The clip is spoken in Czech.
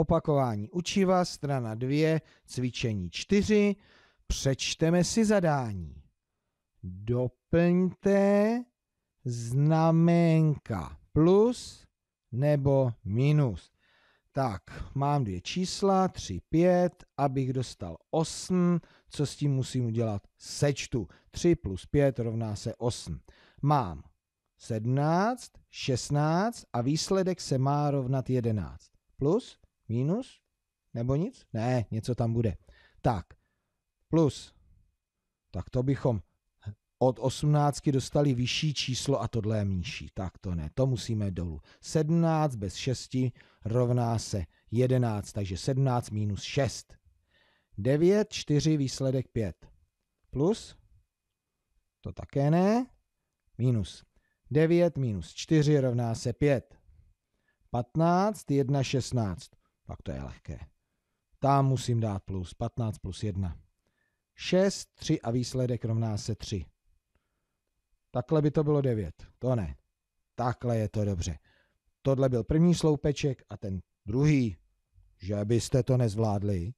Opakování učiva, strana 2, cvičení 4. Přečteme si zadání. Doplňte znamenka plus nebo minus. Tak, mám dvě čísla, 3, 5, abych dostal 8, co s tím musím udělat? Sečtu. 3 plus 5 rovná se 8. Mám 17, 16 a výsledek se má rovnat 11. Plus Minus? Nebo nic? Ne, něco tam bude. Tak, plus. Tak to bychom od 18 dostali vyšší číslo a tohle je nižší. Tak to ne, to musíme dolů. 17 bez 6 rovná se 11, takže 17 minus 6. 9, 4, výsledek 5. Plus, to také ne, minus. 9 minus 4 rovná se 5. 15, 1, 16 pak to je lehké. Tam musím dát plus, 15 plus 1. 6, 3 a výsledek rovná se 3. Takhle by to bylo 9, to ne. Takhle je to dobře. Tohle byl první sloupeček a ten druhý, že byste to nezvládli,